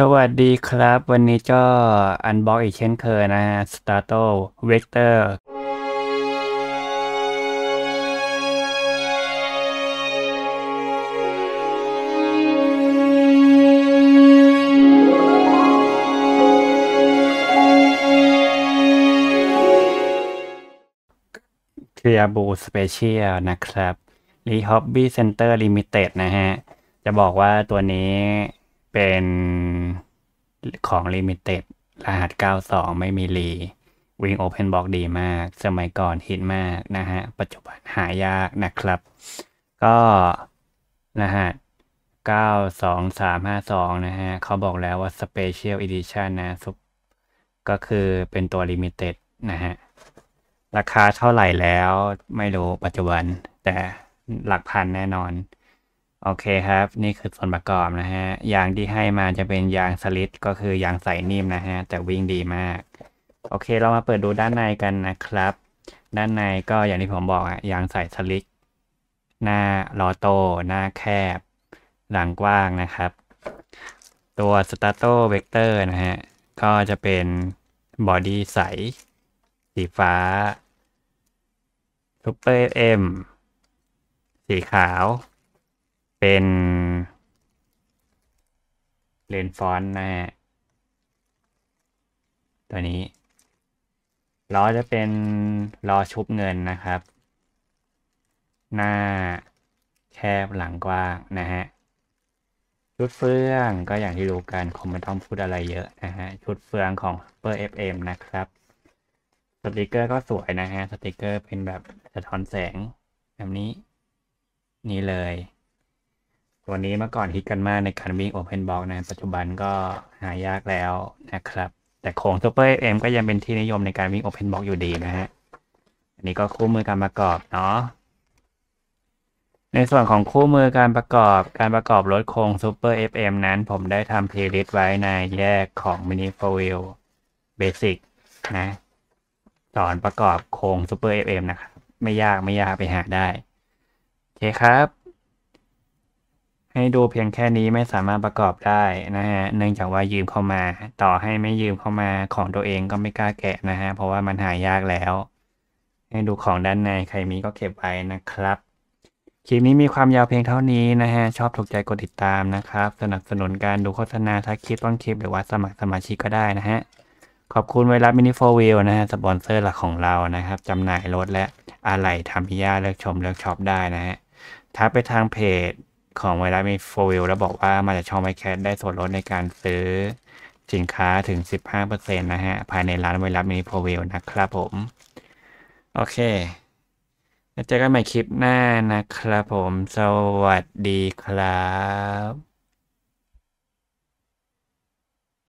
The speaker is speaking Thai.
สวัสดีครับ วันนี้ก็อันบ็อกอีกเช่นเคยนะฮะสตร์โตเวกเตอร์เคลียบูสเปเชียลนะครับรีฮอบบี้เซ็นเตอร์ลิมิเต็ดนะฮะ จะบอกว่าตัวนี้เป็นของ Limited รหัส 92 ไม่มีรีวิ่งโอเพนบอกดีมาก สมัยก่อนฮิตมากนะฮะ ปัจจุบันหายากนะครับ ก็รหัส92352 นะฮะ เขาบอกแล้วว่า Special Edition นะุก็คือเป็นตัว Limited นะฮะ ราคาเท่าไหร่แล้วไม่รู้ปัจจุบันแต่หลักพันแน่นอนโอเคครับนี่คือส่วนประกอบนะฮะ ยางที่ให้มาจะเป็นยางสลิดก็คือยางใสนิ่มนะฮะแต่วิ่งดีมาก โอเค เรามาเปิดดูด้านในกันนะครับ ด้านในก็อย่างที่ผมบอกอะยางใสสลิดหน้าลอโตหน้าแคบ หลังกว้างนะครับ ตัวสตาร์โตเวกเตอร์นะฮะ ก็จะเป็นบอดี้ใส สีฟ้าซูเปอร์เอ็มสีขาวเป็นเลนฟอนนะฮะ ตัวนี้ล้อจะเป็นล้อชุบเงินนะครับ หน้าแคบหลังกว้างนะฮะชุดเฟื่องก็อย่างที่รู้กันคงไม่ต้องพูดอะไรเยอะนะฮะชุดเฟื่องของ Super FM นะครับสติกเกอร์ก็สวยนะฮะสติกเกอร์เป็นแบบสะท้อนแสงแบบนี้ นี่เลยตัวนี้เมื่อก่อนฮิตกันมากในการวิ่งโอเพนบล็อกนะปัจจุบันก็หายากแล้วนะครับ แต่ของซูเปอร์เอ็มก็ยังเป็นที่นิยมในการวิ่งโอเพนบล็อกอยู่ดีนะฮะอันนี้ก็คู่มือการประกอบเนาะในส่วนของคู่มือการประกอบการประกอบรถโครงซูเปอร์เอฟเอ็มนั้น ผมได้ทำเพลย์ลิสต์ไว้ในแยกของมินิโฟวิลเบสิกนะสอนประกอบโครงซูเปอร์เอฟเอ็มนะครับ ไม่ยากไม่ยากไปหาได้โอเคครับให้ดูเพียงแค่นี้ไม่สามารถประกอบได้นะฮะเนื่องจากว่ายืมเข้ามา ต่อให้ไม่ยืมเข้ามาของตัวเองก็ไม่กล้าแกะนะฮะเพราะว่ามันหายากแล้ว ให้ดูของด้านในใครมีก็เก็บไว้นะครับคลิปนี้มีความยาวเพียงเท่านี้นะฮะชอบถูกใจกดติดตามนะครับ สนับสนุนการดูโฆษณาทักคลิปต้นคลิปหรือว่าสมัครสมาชิกก็ได้นะฮะขอบคุณไวรัสมินิโฟวิลนะฮะสปอนเซอร์หลักของเรานะครับจำหน่ายรถและอะไหล่ทำพิยาเลือกชมเลือกช็อปได้นะฮะทักไปทางเพจของไวรัสมีโฟวิลแล้วบอกว่ามาจากช่องไมแคทได้ส่วนลดในการซื้อสินค้าถึง 15%นะฮะ ภายในร้านไวรัสมีโฟวิลนะครับผม โอเคแล้วเจอกันใหม่คลิปหน้านะครับผมสวัสดีครับ